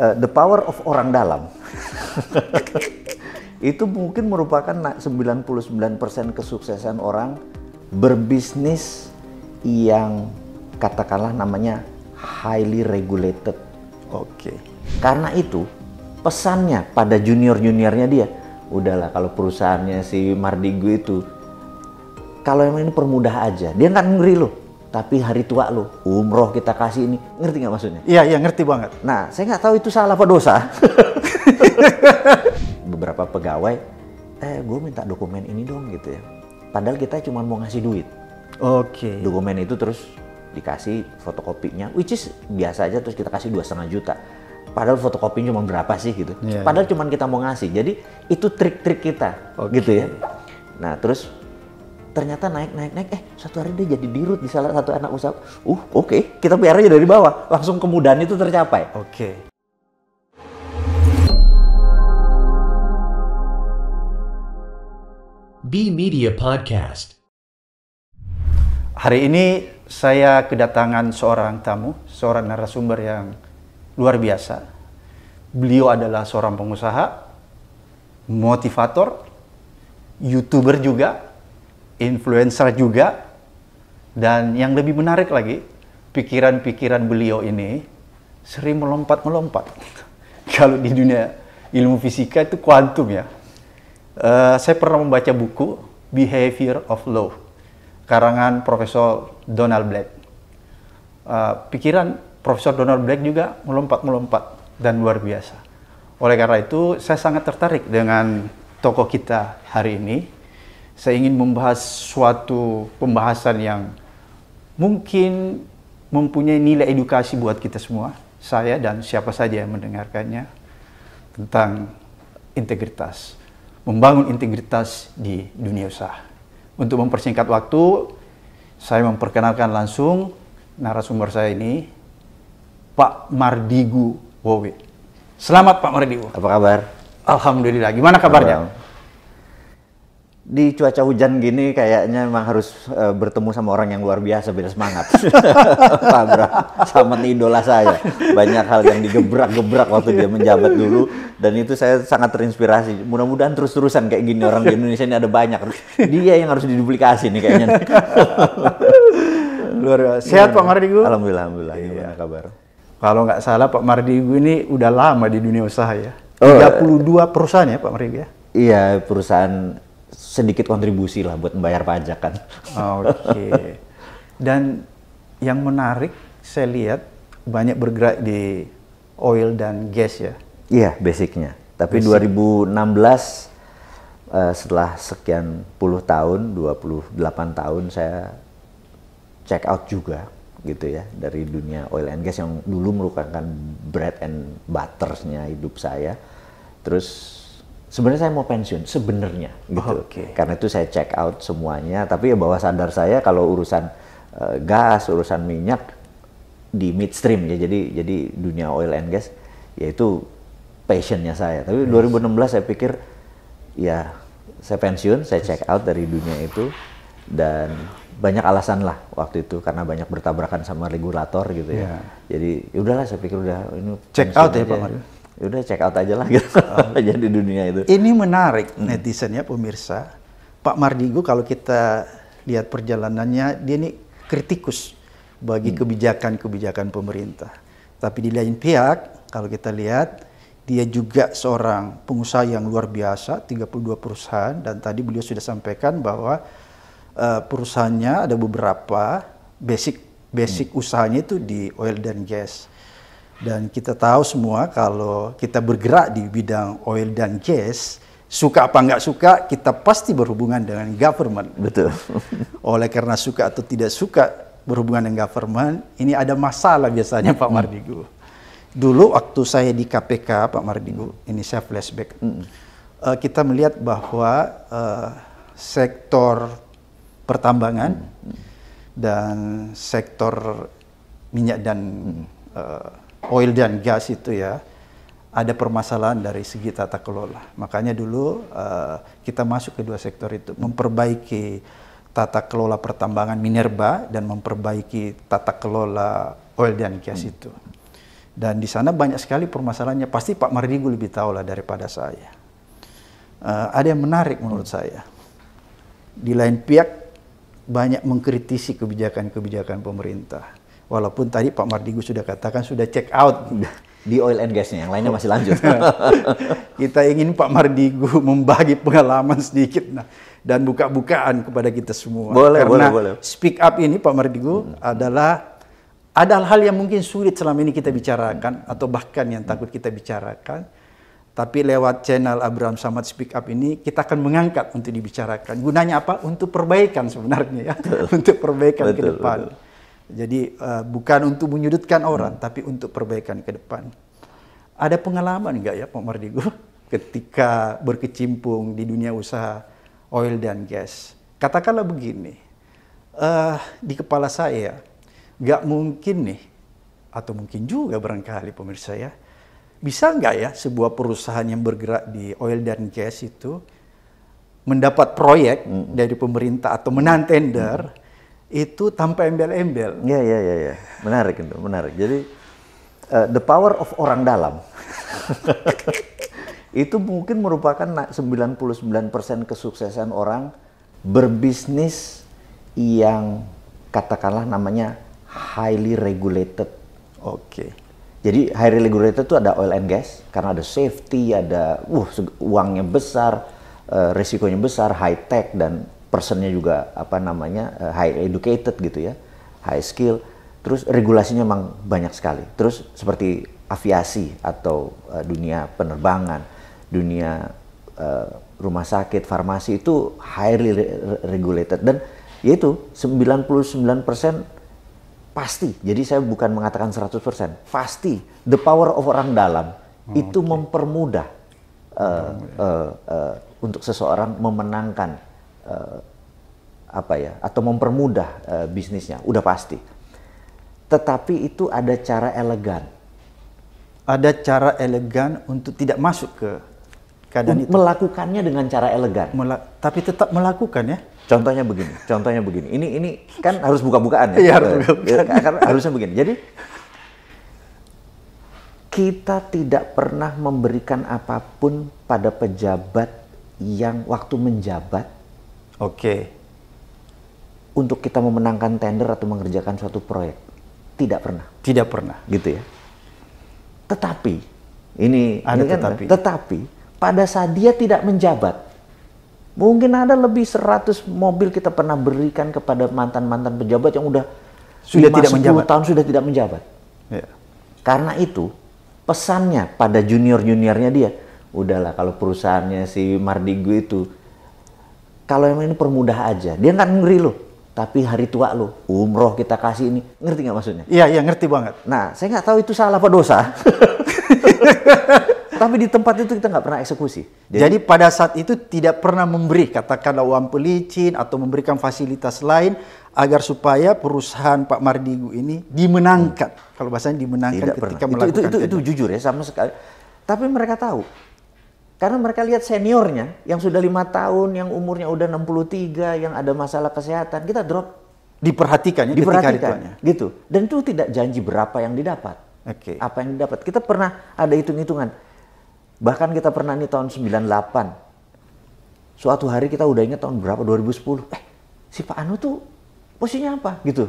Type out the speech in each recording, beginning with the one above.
uh, the power of orang dalam itu mungkin merupakan 99% kesuksesan orang berbisnis yang katakanlah namanya highly regulated. Oke. Okay. Karena itu pesannya pada junior-juniornya dia, udahlah kalau perusahaannya si Mardigu itu kalau yang ini permudah aja, dia nggak ngeri loh tapi hari tua lo umroh kita kasih ini ngerti nggak maksudnya iya iya ngerti banget nah saya nggak tahu itu salah apa dosa beberapa pegawai eh gue minta dokumen ini dong gitu ya padahal kita cuma mau ngasih duit oke okay. dokumen itu terus dikasih fotokopinya which is biasa aja terus kita kasih dua setengah juta padahal fotokopinya cuma berapa sih gitu yeah. Iya. padahal cuma kita mau ngasih jadi itu trik-trik kita okay. gitu ya nah terus ternyata naik naik naik eh satu hari dia jadi dirut di salah satu anak usaha uh oke okay. kita PR aja dari bawah langsung kemudahan itu tercapai oke okay. B Media Podcast Hari ini saya kedatangan seorang tamu, seorang narasumber yang luar biasa. Beliau adalah seorang pengusaha, motivator, youtuber juga, influencer juga, dan yang lebih menarik lagi, pikiran-pikiran beliau ini sering melompat-melompat. Kalau di dunia ilmu fisika itu kuantum ya. Uh, saya pernah membaca buku Behavior of Love karangan Profesor Donald Black. Uh, pikiran Profesor Donald Black juga melompat-melompat dan luar biasa. Oleh karena itu, saya sangat tertarik dengan toko kita hari ini, saya ingin membahas suatu pembahasan yang mungkin mempunyai nilai edukasi buat kita semua, saya dan siapa saja yang mendengarkannya tentang integritas, membangun integritas di dunia usaha. Untuk mempersingkat waktu, saya memperkenalkan langsung narasumber saya ini, Pak Mardigu Wowe. Selamat Pak Mardigu. Apa kabar? Alhamdulillah. Gimana kabarnya? Alhamdulillah di cuaca hujan gini kayaknya emang harus e, bertemu sama orang yang luar biasa beda semangat. Pak Bra, sama idola saya. Banyak hal yang digebrak-gebrak waktu dia menjabat dulu dan itu saya sangat terinspirasi. Mudah-mudahan terus-terusan kayak gini orang di Indonesia ini ada banyak. Dia yang harus diduplikasi nih kayaknya. luar biasa. Sehat Pak Mardigu? Alhamdulillah, alhamdulillah. Iya. Gimana kabar? Kalau nggak salah Pak Mardigu ini udah lama di dunia usaha ya. Oh, 32 eh. perusahaan ya Pak Mardigu ya? Iya, perusahaan sedikit kontribusi lah buat membayar pajak kan. Oke. Okay. Dan yang menarik saya lihat banyak bergerak di oil dan gas ya. Iya, basicnya. Tapi Basic. 2016 uh, eh, setelah sekian puluh tahun, 28 tahun saya check out juga gitu ya dari dunia oil and gas yang dulu merupakan bread and butters-nya hidup saya. Terus sebenarnya saya mau pensiun sebenarnya gitu. Okay. Karena itu saya check out semuanya, tapi ya bawah sadar saya kalau urusan uh, gas, urusan minyak di midstream ya. Jadi jadi dunia oil and gas yaitu passionnya saya. Tapi yes. 2016 saya pikir ya saya pensiun, saya check out dari dunia itu dan banyak alasan lah waktu itu karena banyak bertabrakan sama regulator gitu ya. Yeah. Jadi ya udahlah saya pikir udah ini check out ya, aja. ya Pak Mario udah check out aja lah gitu oh. Iya. di dunia itu ini menarik netizen ya pemirsa Pak Mardigu kalau kita lihat perjalanannya dia ini kritikus bagi hmm. kebijakan-kebijakan pemerintah tapi di lain pihak kalau kita lihat dia juga seorang pengusaha yang luar biasa 32 perusahaan dan tadi beliau sudah sampaikan bahwa uh, perusahaannya ada beberapa basic basic hmm. usahanya itu di oil dan gas dan kita tahu semua kalau kita bergerak di bidang oil dan gas, suka apa nggak suka, kita pasti berhubungan dengan government. Betul. Oleh karena suka atau tidak suka berhubungan dengan government, ini ada masalah biasanya Pak hmm. Mardigu. Dulu waktu saya di KPK, Pak Mardigu, ini saya flashback. hmm. Uh, kita melihat bahwa uh, sektor pertambangan hmm. dan sektor minyak dan hmm. uh, oil dan gas itu ya ada permasalahan dari segi tata kelola. Makanya dulu uh, kita masuk ke dua sektor itu memperbaiki tata kelola pertambangan minerba dan memperbaiki tata kelola oil dan gas hmm. itu. Dan di sana banyak sekali permasalahannya. Pasti Pak Mardigu lebih tahu lah daripada saya. Uh, ada yang menarik menurut saya. Di lain pihak banyak mengkritisi kebijakan-kebijakan pemerintah Walaupun tadi Pak Mardigu sudah katakan sudah check out di oil and gasnya, yang lainnya masih lanjut. kita ingin Pak Mardigu membagi pengalaman sedikit nah, dan buka-bukaan kepada kita semua. Boleh, Karena boleh, boleh. speak up ini Pak Mardigu hmm. adalah ada hal-hal yang mungkin sulit selama ini kita bicarakan atau bahkan yang takut kita bicarakan. Tapi lewat channel Abraham Samad Speak Up ini kita akan mengangkat untuk dibicarakan. Gunanya apa? Untuk perbaikan sebenarnya ya, untuk perbaikan betul, ke depan. Betul. Jadi uh, bukan untuk menyudutkan orang, hmm. tapi untuk perbaikan ke depan. Ada pengalaman nggak ya Pak Mardigo ketika berkecimpung di dunia usaha oil dan gas? Katakanlah begini, uh, di kepala saya nggak mungkin nih, atau mungkin juga barangkali pemirsa ya, bisa nggak ya sebuah perusahaan yang bergerak di oil dan gas itu mendapat proyek -hmm. dari pemerintah atau menantender? tender? -hmm itu tanpa embel-embel. Iya, iya, iya, ya. menarik itu, menarik. Jadi uh, the power of orang dalam itu mungkin merupakan 99% kesuksesan orang berbisnis yang katakanlah namanya highly regulated. Oke. Jadi highly regulated itu ada oil and gas karena ada safety, ada uh uangnya besar, uh, resikonya besar, high tech dan personnya juga apa namanya eh, high educated gitu ya high skill terus regulasinya memang banyak sekali terus seperti aviasi atau uh, dunia penerbangan dunia uh, rumah sakit farmasi itu highly regulated dan yaitu 99% pasti jadi saya bukan mengatakan 100% pasti the power of orang dalam oh, itu okay. mempermudah uh, uh, uh, untuk seseorang memenangkan uh, apa ya atau mempermudah uh, bisnisnya udah pasti tetapi itu ada cara elegan ada cara elegan untuk tidak masuk ke keadaan itu melakukannya dengan cara elegan Mel tapi tetap melakukan ya contohnya begini contohnya begini ini ini kan harus buka-bukaan ya, ya harus buka-bukaan. Ya, harusnya begini jadi kita tidak pernah memberikan apapun pada pejabat yang waktu menjabat Oke. Okay. Untuk kita memenangkan tender atau mengerjakan suatu proyek, tidak pernah. Tidak pernah. Gitu ya. Tetapi ini ada ini kan, tetapi. pada saat dia tidak menjabat, mungkin ada lebih 100 mobil kita pernah berikan kepada mantan-mantan pejabat yang udah sudah tidak menjabat. tahun sudah tidak menjabat. Ya. Karena itu pesannya pada junior-juniornya dia, udahlah kalau perusahaannya si Mardigu itu kalau emang ini permudah aja, dia nggak ngeri lo, Tapi hari tua lo, umroh kita kasih ini, ngerti nggak maksudnya? Iya, iya ngerti banget. Nah, saya nggak tahu itu salah apa dosa. Tapi di tempat itu kita nggak pernah eksekusi. Jadi, Jadi pada saat itu tidak pernah memberi, katakanlah uang pelicin atau memberikan fasilitas lain agar supaya perusahaan Pak Mardigu ini dimenangkan. Hmm. Kalau bahasanya dimenangkan Tidak ketika pernah. melakukan itu, itu, itu, itu jujur ya sama sekali. Tapi mereka tahu karena mereka lihat seniornya yang sudah lima tahun, yang umurnya udah 63, yang ada masalah kesehatan, kita drop. Diperhatikannya, diperhatikan, ya gitu. Dan itu tidak janji berapa yang didapat. Oke. Okay. Apa yang didapat? Kita pernah ada hitung-hitungan. Bahkan kita pernah nih tahun 98. Suatu hari kita udah ingat tahun berapa 2010. Eh, si Pak Anu tuh posisinya apa gitu.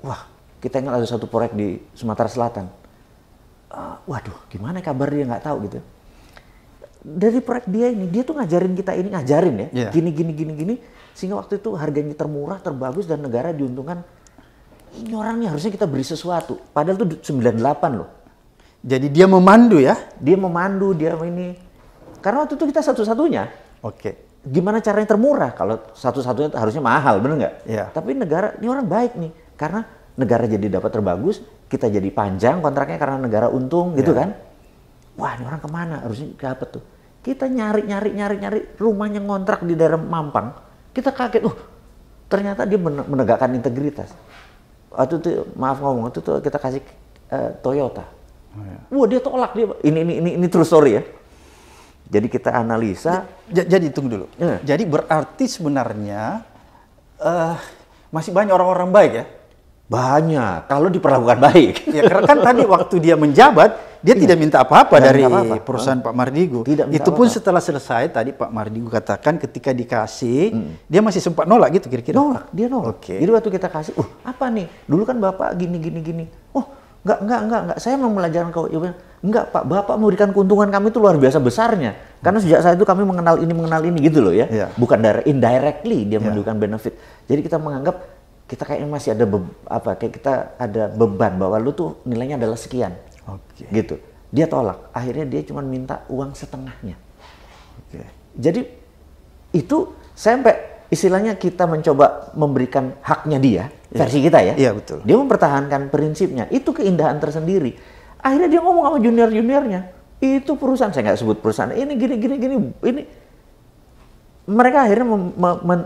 Wah, kita ingat ada satu proyek di Sumatera Selatan. Uh, waduh, gimana kabar dia nggak tahu gitu dari proyek dia ini dia tuh ngajarin kita ini ngajarin ya yeah. gini gini gini gini sehingga waktu itu harganya termurah terbagus dan negara diuntungkan ini orangnya harusnya kita beri sesuatu padahal tuh 98 loh jadi dia memandu ya dia memandu dia ini karena waktu itu kita satu-satunya oke okay. gimana caranya termurah kalau satu-satunya harusnya mahal bener nggak yeah. tapi negara ini orang baik nih karena negara jadi dapat terbagus kita jadi panjang kontraknya karena negara untung yeah. gitu iya. kan wah ini orang kemana harusnya ke apa tuh kita nyari nyari nyari nyari rumahnya ngontrak di daerah Mampang kita kaget uh, ternyata dia menegakkan integritas waktu itu maaf ngomong itu tuh kita kasih uh, Toyota oh, iya. wah dia tolak dia ini ini ini ini true story ya jadi kita analisa J jadi tunggu dulu ya. jadi berarti sebenarnya uh, masih banyak orang-orang baik ya banyak kalau diperlakukan baik ya karena kan tadi waktu dia menjabat dia iya. tidak minta apa-apa dari minta apa -apa. perusahaan huh? Pak Mardigu. Tidak minta Itu pun apa -apa. setelah selesai tadi Pak Mardigu katakan ketika dikasih, hmm. dia masih sempat nolak gitu kira-kira. Nolak, dia nolak. Okay. Jadi waktu kita kasih, "Uh, apa nih? Dulu kan Bapak gini gini gini." "Oh, enggak enggak enggak enggak. Saya mau pelajaran kau." Ya, Enggak Pak, Bapak memberikan keuntungan kami itu luar biasa besarnya. Karena mm. sejak saat itu kami mengenal ini, mengenal ini gitu loh ya. Yeah. Bukan dari indirectly dia yeah. memberikan benefit. Jadi kita menganggap kita kayaknya masih ada be, apa kayak kita ada beban bahwa lu tuh nilainya adalah sekian. Okay. Gitu. Dia tolak. Akhirnya dia cuma minta uang setengahnya. Okay. Jadi itu sampai istilahnya kita mencoba memberikan haknya dia iya. versi kita ya. Iya yeah, betul. Dia mempertahankan prinsipnya. Itu keindahan tersendiri. Akhirnya dia ngomong sama junior-juniornya. Itu perusahaan saya nggak sebut perusahaan. Ini gini gini gini ini mereka akhirnya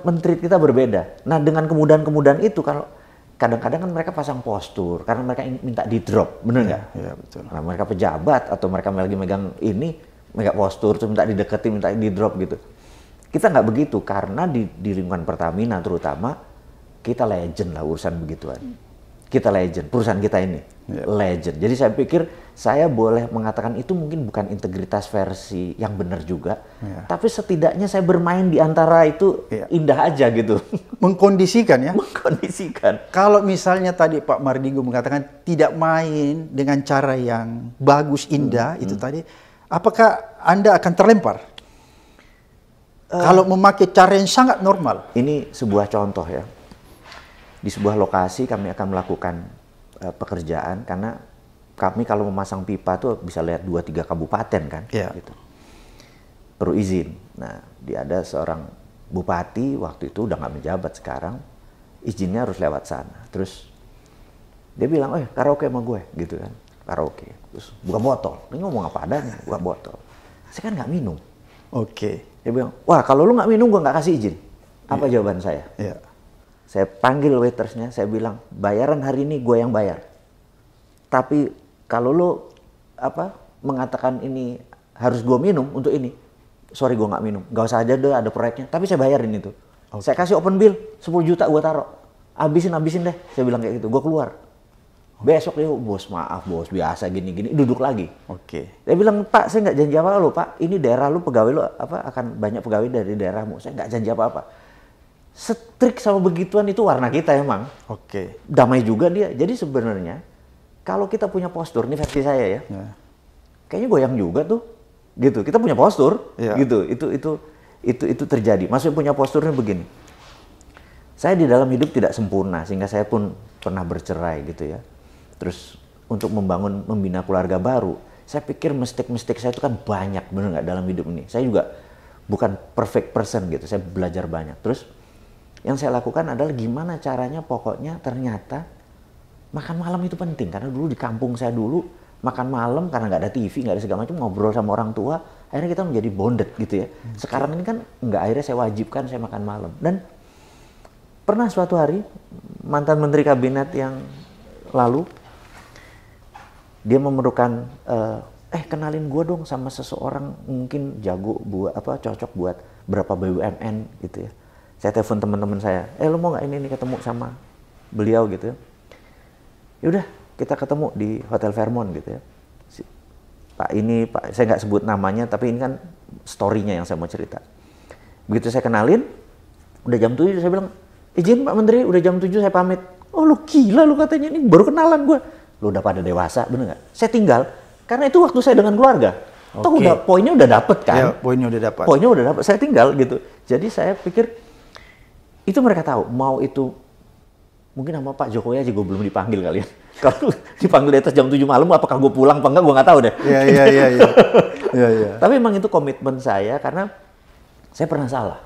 menteri kita berbeda. Nah, dengan kemudahan-kemudahan itu kalau kadang-kadang kan mereka pasang postur karena mereka minta di drop, benar iya, nggak? Iya ya, betul. Nah, mereka pejabat atau mereka lagi megang ini, mereka postur terus minta dideketin, minta di drop gitu. Kita nggak begitu karena di, di lingkungan Pertamina terutama kita legend lah urusan begituan. Kita legend perusahaan kita ini. Iya. legend. Jadi saya pikir saya boleh mengatakan itu mungkin bukan integritas versi yang benar juga, yeah. tapi setidaknya saya bermain di antara itu yeah. indah aja gitu. Mengkondisikan ya. Mengkondisikan. Kalau misalnya tadi Pak Mardigo mengatakan tidak main dengan cara yang bagus indah hmm. itu hmm. tadi, apakah Anda akan terlempar? Eh. Kalau memakai cara yang sangat normal. Ini sebuah contoh ya. Di sebuah lokasi kami akan melakukan uh, pekerjaan karena kami kalau memasang pipa tuh bisa lihat dua tiga kabupaten kan yeah. gitu perlu izin nah di ada seorang bupati waktu itu udah nggak menjabat sekarang izinnya harus lewat sana terus dia bilang eh karaoke sama gue gitu kan karaoke terus buka botol ini ngomong apa adanya buka botol saya kan nggak minum oke okay. dia bilang wah kalau lu nggak minum gue nggak kasih izin apa yeah. jawaban saya yeah saya panggil waitersnya, saya bilang, bayaran hari ini gue yang bayar. Tapi kalau lo apa mengatakan ini harus gue minum untuk ini, sorry gue nggak minum, gak usah aja deh ada proyeknya. Tapi saya bayarin itu. Okay. Saya kasih open bill 10 juta gue taruh, abisin abisin deh. Saya bilang kayak gitu, gue keluar. Besok dia bos maaf bos biasa gini gini duduk lagi. Oke. Okay. Dia bilang Pak saya nggak janji apa lo Pak ini daerah lo pegawai lo apa akan banyak pegawai dari daerahmu saya nggak janji apa apa Setrik sama begituan itu warna kita emang. Oke. Okay. Damai juga dia. Jadi sebenarnya kalau kita punya postur, ini versi saya ya. Yeah. Kayaknya goyang juga tuh. Gitu. Kita punya postur, yeah. gitu. Itu itu itu itu terjadi. Maksudnya punya posturnya begini. Saya di dalam hidup tidak sempurna sehingga saya pun pernah bercerai gitu ya. Terus untuk membangun membina keluarga baru, saya pikir mistake-mistake saya itu kan banyak bener nggak dalam hidup ini. Saya juga bukan perfect person gitu. Saya belajar banyak. Terus yang saya lakukan adalah gimana caranya pokoknya ternyata makan malam itu penting karena dulu di kampung saya dulu makan malam karena nggak ada TV nggak ada segala macam ngobrol sama orang tua akhirnya kita menjadi bonded gitu ya hmm. sekarang ini kan nggak akhirnya saya wajibkan saya makan malam dan pernah suatu hari mantan menteri kabinet yang lalu dia memerlukan eh, eh kenalin gue dong sama seseorang mungkin jago buat apa cocok buat berapa BUMN gitu ya saya telepon teman-teman saya eh lu mau nggak ini, ini ketemu sama beliau gitu ya. ya udah kita ketemu di hotel Fairmont gitu ya si, pak ini pak saya nggak sebut namanya tapi ini kan storynya yang saya mau cerita begitu saya kenalin udah jam 7 saya bilang izin pak menteri udah jam 7 saya pamit oh lu gila lu katanya ini baru kenalan gue lu udah pada dewasa bener nggak saya tinggal karena itu waktu saya dengan keluarga okay. Tuh udah poinnya udah dapet kan ya, poinnya udah dapet, poinnya udah dapet, saya tinggal gitu jadi saya pikir itu mereka tahu mau itu mungkin sama Pak Jokowi aja gue belum dipanggil kali ya. Kalau dipanggil di atas jam 7 malam, apakah gue pulang apa enggak, gue nggak tahu deh. Iya, iya, iya. Iya, iya, iya. Tapi emang itu komitmen saya karena saya pernah salah.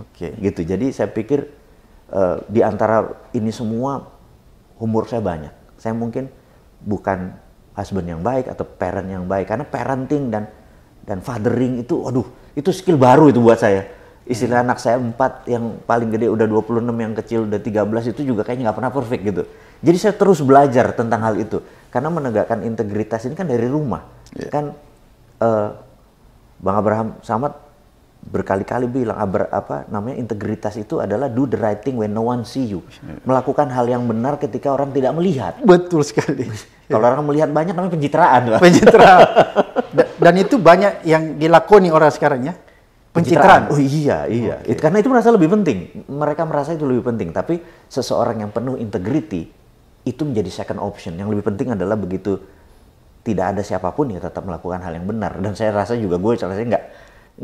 Oke. Okay. Gitu, jadi saya pikir uh, di antara ini semua umur saya banyak. Saya mungkin bukan husband yang baik atau parent yang baik. Karena parenting dan dan fathering itu, aduh, itu skill baru itu buat saya istilah hmm. anak saya empat yang paling gede udah 26 yang kecil udah 13 itu juga kayaknya nggak pernah perfect gitu jadi saya terus belajar tentang hal itu karena menegakkan integritas ini kan dari rumah yeah. kan uh, bang Abraham Samad berkali-kali bilang Abra, apa namanya integritas itu adalah do the right thing when no one see you iya. melakukan hal yang benar ketika orang tidak melihat betul sekali kalau orang melihat banyak namanya pencitraan lah. pencitraan dan itu banyak yang dilakoni orang sekarang ya pencitraan. Oh iya, iya. okay. It, karena itu merasa lebih penting. Mereka merasa itu lebih penting. Tapi seseorang yang penuh integriti itu menjadi second option. Yang lebih penting adalah begitu tidak ada siapapun yang tetap melakukan hal yang benar. Dan saya rasa juga gue rasanya nggak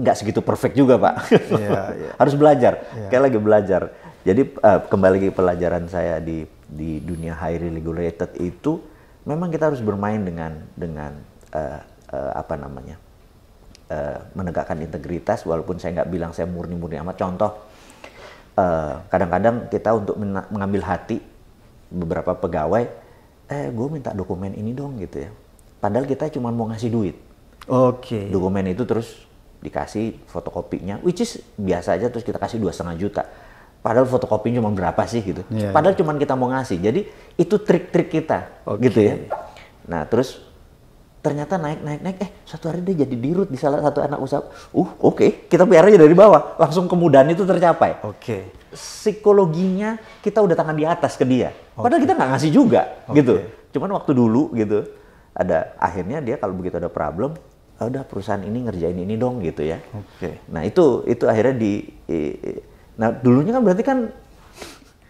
nggak segitu perfect juga pak. Yeah, iya. yeah. Harus belajar. Yeah. Kayak lagi belajar. Jadi uh, kembali ke pelajaran saya di di dunia high regulated itu memang kita harus bermain dengan dengan uh, uh, apa namanya uh, menegakkan integritas walaupun saya nggak bilang saya murni-murni amat contoh eh, kadang-kadang uh, kita untuk mengambil hati beberapa pegawai eh gue minta dokumen ini dong gitu ya padahal kita cuma mau ngasih duit oke okay. dokumen itu terus dikasih fotokopinya which is biasa aja terus kita kasih dua setengah juta padahal fotokopinya cuma berapa sih gitu yeah, padahal cuma kita mau ngasih jadi itu trik-trik kita okay. gitu ya nah terus ternyata naik naik naik eh satu hari dia jadi dirut di salah satu anak usaha uh oke okay. kita biar aja dari bawah langsung kemudahan itu tercapai oke okay. psikologinya kita udah tangan di atas ke dia okay. padahal kita nggak ngasih juga okay. gitu cuman waktu dulu gitu ada akhirnya dia kalau begitu ada problem ah, udah perusahaan ini ngerjain ini dong gitu ya oke okay. nah itu itu akhirnya di eh, nah dulunya kan berarti kan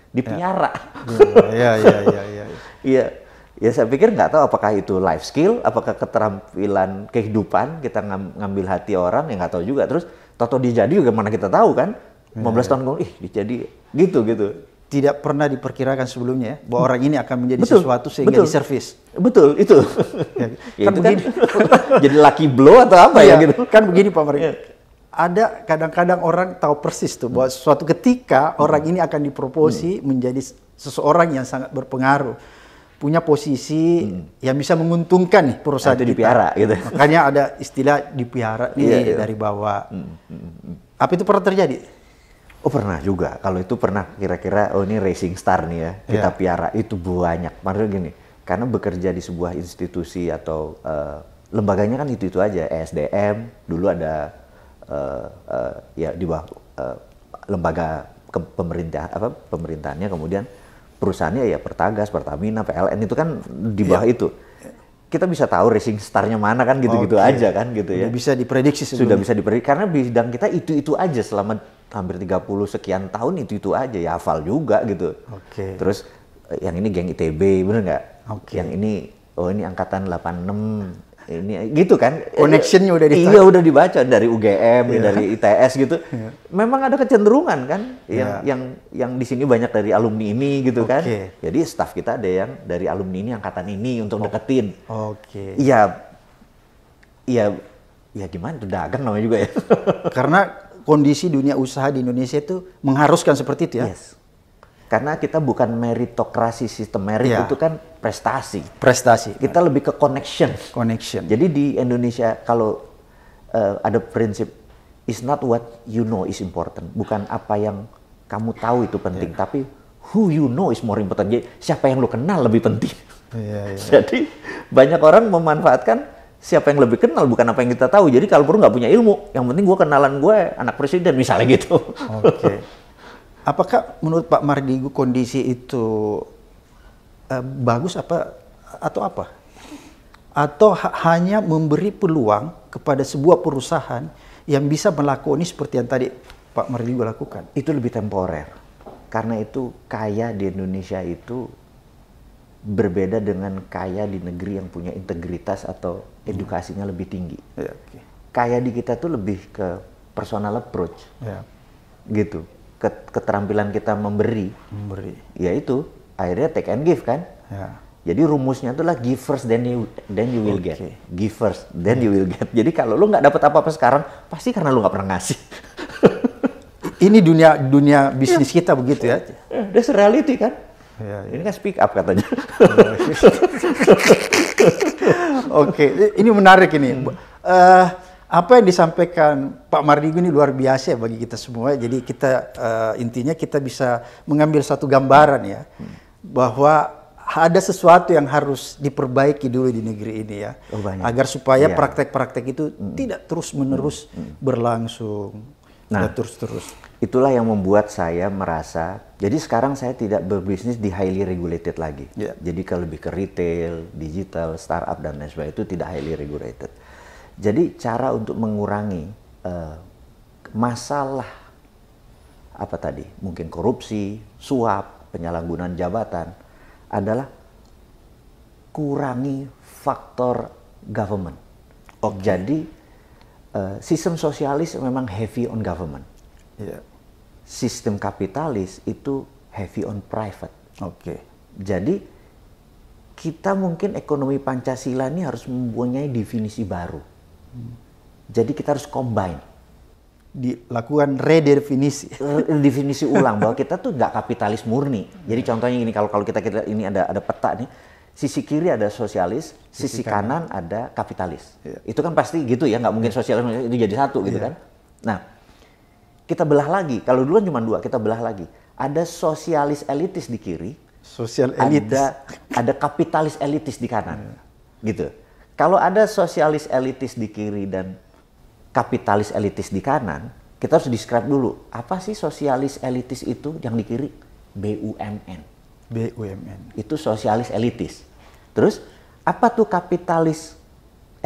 dipiara ya. iya iya iya iya, iya ya saya pikir nggak tahu apakah itu life skill, apakah keterampilan kehidupan kita ngam, ngambil hati orang yang nggak tahu juga. Terus Toto dijadi juga mana kita tahu kan? 15 ya, tahun kemudian, ih dijadi gitu gitu. Tidak pernah diperkirakan sebelumnya ya, bahwa orang ini akan menjadi betul, sesuatu sehingga betul, service. Betul, itu. ya, kan, ya, itu begini. kan jadi lucky blow atau apa ya, ya gitu. Kan begini Pak Mario. Ya. Ada kadang-kadang orang tahu persis tuh bahwa suatu ketika hmm. orang ini akan diproposi hmm. menjadi seseorang yang sangat berpengaruh punya posisi hmm. yang bisa menguntungkan nih perusahaan itu dipiara gitu. Makanya ada istilah dipiara nih iya, iya. dari bawah. Hmm hmm, hmm. hmm. Apa itu pernah terjadi? Oh pernah juga. Kalau itu pernah kira-kira oh ini racing star nih ya kita yeah. piara itu banyak. Maksudnya gini, karena bekerja di sebuah institusi atau uh, lembaganya kan itu itu aja. Sdm dulu ada uh, uh, ya di bawah uh, lembaga pemerintah apa pemerintahannya kemudian perusahaannya ya Pertagas, Pertamina, PLN itu kan di bawah ya. itu. Kita bisa tahu racing starnya mana kan gitu-gitu okay. aja kan gitu ya. bisa diprediksi sebelumnya. Sudah bisa diprediksi karena bidang kita itu-itu aja selama hampir 30 sekian tahun itu-itu aja ya hafal juga gitu. Oke. Okay. Terus eh, yang ini geng ITB bener nggak? Oke. Okay. Yang ini oh ini angkatan 86 ini gitu kan connectionnya udah dibaca. iya udah dibaca dari UGM yeah. dari ITS gitu yeah. memang ada kecenderungan kan yang yeah. yang yang di sini banyak dari alumni ini gitu okay. kan jadi staff kita ada yang dari alumni ini angkatan ini untuk oh. deketin oke okay. iya iya ya gimana tuh dagang namanya juga ya karena kondisi dunia usaha di Indonesia itu mengharuskan seperti itu ya yes karena kita bukan meritokrasi sistem merit yeah. itu kan prestasi. Prestasi. Kita lebih ke connection. Connection. Jadi di Indonesia kalau uh, ada prinsip is not what you know is important, bukan apa yang kamu tahu itu penting, yeah. tapi who you know is more important. Jadi siapa yang lo kenal lebih penting. Yeah, iya. yeah. Jadi banyak orang memanfaatkan siapa yang lebih kenal bukan apa yang kita tahu. Jadi kalau perlu nggak punya ilmu, yang penting gue kenalan gue anak presiden misalnya gitu. Oke. Okay. Apakah menurut Pak Mardigu kondisi itu uh, bagus apa atau apa? Atau ha hanya memberi peluang kepada sebuah perusahaan yang bisa melakoni seperti yang tadi Pak Mardigu lakukan? Itu lebih temporer. Karena itu kaya di Indonesia itu berbeda dengan kaya di negeri yang punya integritas atau hmm. edukasinya hmm. lebih tinggi. Yeah, okay. Kaya di kita tuh lebih ke personal approach, yeah. gitu keterampilan kita memberi, memberi. ya itu akhirnya take and give kan. Ya. Jadi rumusnya itulah give first then you then you will okay. get. Give first then ya. you will get. Jadi kalau lu nggak dapat apa-apa sekarang pasti karena lu nggak pernah ngasih. Ini dunia dunia bisnis yeah. kita begitu ya. Yeah, that's reality kan. Yeah, yeah. Ini kan speak up katanya. Oke, okay. ini menarik ini. Hmm. Uh, apa yang disampaikan Pak Mardigu ini luar biasa bagi kita semua. Jadi kita uh, intinya kita bisa mengambil satu gambaran ya hmm. bahwa ada sesuatu yang harus diperbaiki dulu di negeri ini ya oh, agar supaya iya. praktek-praktek ya. itu hmm. tidak terus-menerus hmm. berlangsung. Nah, terus-terus. Itulah yang membuat saya merasa jadi sekarang saya tidak berbisnis di highly regulated lagi. Yeah. Jadi kalau lebih ke retail, digital, startup dan lain sebagainya itu tidak highly regulated jadi cara untuk mengurangi uh, masalah apa tadi? Mungkin korupsi, suap, penyalahgunaan jabatan adalah kurangi faktor government. Okay. Jadi uh, sistem sosialis memang heavy on government. Yeah. Sistem kapitalis itu heavy on private. Oke. Okay. Jadi kita mungkin ekonomi Pancasila ini harus mempunyai definisi baru. Jadi kita harus combine. Dilakukan redefinisi. Eh, Definisi ulang bahwa kita tuh nggak kapitalis murni. Jadi contohnya ini kalau kalau kita kita ini ada ada peta nih. Sisi kiri ada sosialis, sisi, sisi kanan. kanan ada kapitalis. Yeah. Itu kan pasti gitu ya, nggak mungkin sosialis itu jadi satu gitu yeah. kan. Nah, kita belah lagi. Kalau duluan cuma dua, kita belah lagi. Ada sosialis elitis di kiri, sosial elitis, ada ada kapitalis elitis di kanan. Yeah. Gitu. Kalau ada sosialis elitis di kiri dan kapitalis elitis di kanan, kita harus describe dulu apa sih sosialis elitis itu yang di kiri BUMN. BUMN. Itu sosialis elitis. Terus apa tuh kapitalis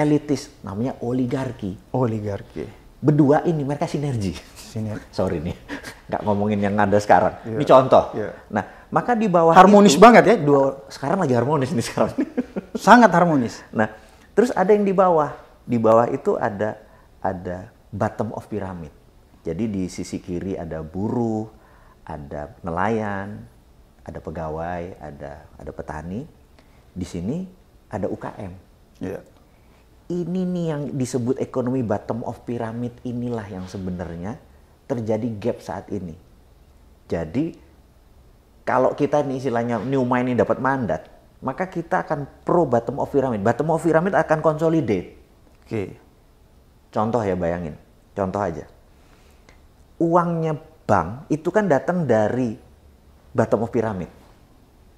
elitis namanya oligarki. Oligarki. Berdua ini mereka sinergi. Sinergi. Sorry nih, nggak ngomongin yang ada sekarang. Yeah. Ini iya. contoh. Yeah. Nah, maka di bawah harmonis itu, banget ya dua. Sekarang lagi harmonis nih sekarang. Sangat harmonis. Nah, Terus ada yang di bawah. Di bawah itu ada ada bottom of pyramid. Jadi di sisi kiri ada buruh, ada nelayan, ada pegawai, ada ada petani. Di sini ada UKM. Yeah. Ini nih yang disebut ekonomi bottom of pyramid inilah yang sebenarnya terjadi gap saat ini. Jadi kalau kita nih istilahnya new ini dapat mandat, maka kita akan pro bottom of pyramid. Bottom of pyramid akan consolidate. Oke. Contoh ya bayangin. Contoh aja. Uangnya bank itu kan datang dari bottom of pyramid.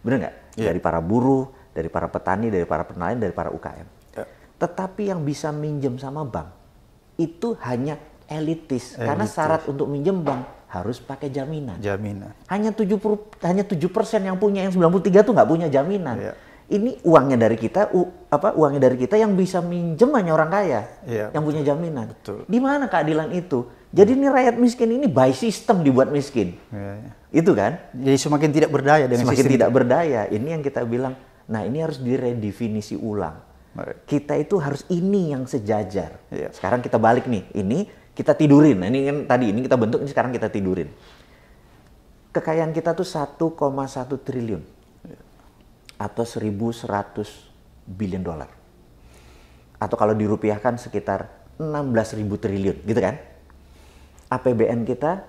Benar nggak? Yeah. Dari para buruh, dari para petani, dari para penelayan, dari para UKM. Yeah. Tetapi yang bisa minjem sama bank itu hanya elitis, elitis. karena syarat untuk minjem bank harus pakai jaminan. Jaminan. Hanya 70 hanya 7% yang punya yang 93 tuh nggak punya jaminan. Iya. Ini uangnya dari kita u, apa uangnya dari kita yang bisa minjem hanya orang kaya iya, yang punya jaminan. Betul. Di mana keadilan itu? Jadi ini rakyat miskin ini by system dibuat miskin. Iya, iya. Itu kan? Jadi semakin tidak berdaya dengan semakin sistem. tidak berdaya. Ini yang kita bilang. Nah, ini harus diredefinisi ulang. Baik. Kita itu harus ini yang sejajar. Iya. Sekarang kita balik nih. Ini kita tidurin. Nah, ini kan tadi ini kita bentuk ini sekarang kita tidurin. Kekayaan kita tuh 1,1 triliun atau 1.100 billion dolar. Atau kalau dirupiahkan sekitar 16.000 triliun, gitu kan? APBN kita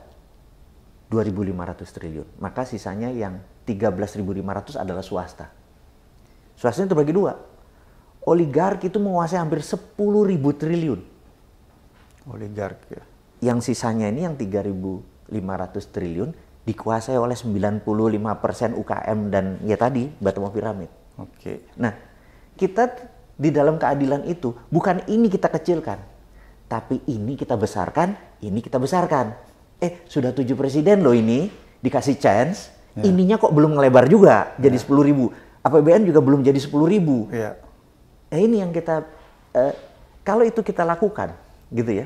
2.500 triliun. Maka sisanya yang 13.500 adalah swasta. Swasta itu bagi dua. Oligarki itu menguasai hampir 10.000 triliun Oligark oh, ya. Yang sisanya ini yang 3.500 triliun dikuasai oleh 95% UKM dan ya tadi batu of piramid Oke. Nah, kita di dalam keadilan itu bukan ini kita kecilkan, tapi ini kita besarkan, ini kita besarkan. Eh, sudah tujuh presiden loh ini dikasih chance, yeah. ininya kok belum ngelebar juga jadi ya. sepuluh ribu. APBN juga belum jadi sepuluh ribu. Yeah. Eh, ini yang kita eh, kalau itu kita lakukan, gitu ya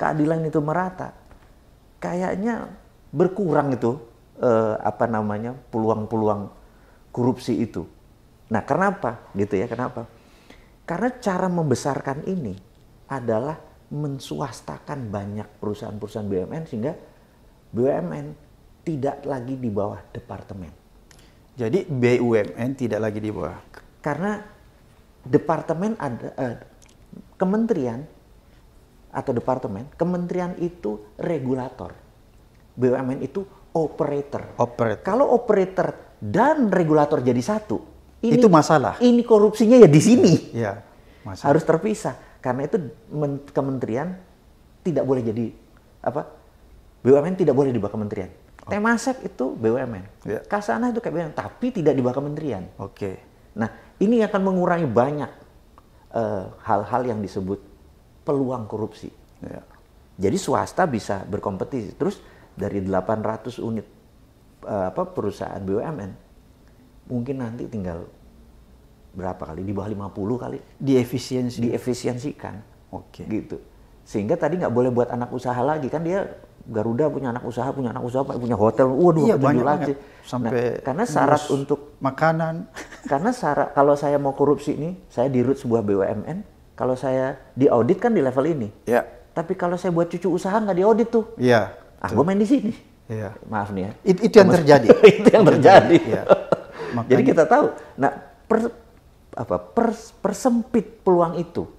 keadilan itu merata kayaknya berkurang itu eh, apa namanya peluang-peluang korupsi itu nah kenapa gitu ya kenapa karena cara membesarkan ini adalah mensuastakan banyak perusahaan-perusahaan BUMN sehingga BUMN tidak lagi di bawah departemen. Jadi BUMN tidak lagi di bawah. Karena departemen ada eh, kementerian atau departemen, kementerian itu regulator. BUMN itu operator. Operator. Kalau operator dan regulator jadi satu, ini, itu masalah. Ini korupsinya ya di sini. Ya, masalah. Harus terpisah. Karena itu kementerian tidak boleh jadi apa? BUMN tidak boleh di bawah kementerian. Oh. Temasek itu BUMN. Ya. Kasana itu kayak tapi tidak di bawah kementerian. Oke. Okay. Nah, ini akan mengurangi banyak eh, hal-hal uh, hal -hal yang disebut peluang korupsi. Ya. Jadi swasta bisa berkompetisi. Terus dari 800 unit eh, apa perusahaan BUMN mungkin nanti tinggal berapa kali di bawah 50 kali diefisiensi diefisiensikan. Oke. Okay. Gitu. Sehingga tadi nggak boleh buat anak usaha lagi kan dia Garuda punya anak usaha, punya anak usaha, punya hotel. Waduh, iya, banyak, lagi. Sampai nah, karena syarat untuk makanan. Karena syarat kalau saya mau korupsi ini, saya dirut sebuah BUMN, kalau saya diaudit kan di level ini. Yeah. Tapi kalau saya buat cucu usaha nggak diaudit tuh. Iya. Yeah, ah, gue main di sini. Iya. Maaf nih ya. It, itu yang terjadi. itu yang terjadi. Iya. Jadi kita tahu. Nah, per, apa per, persempit peluang itu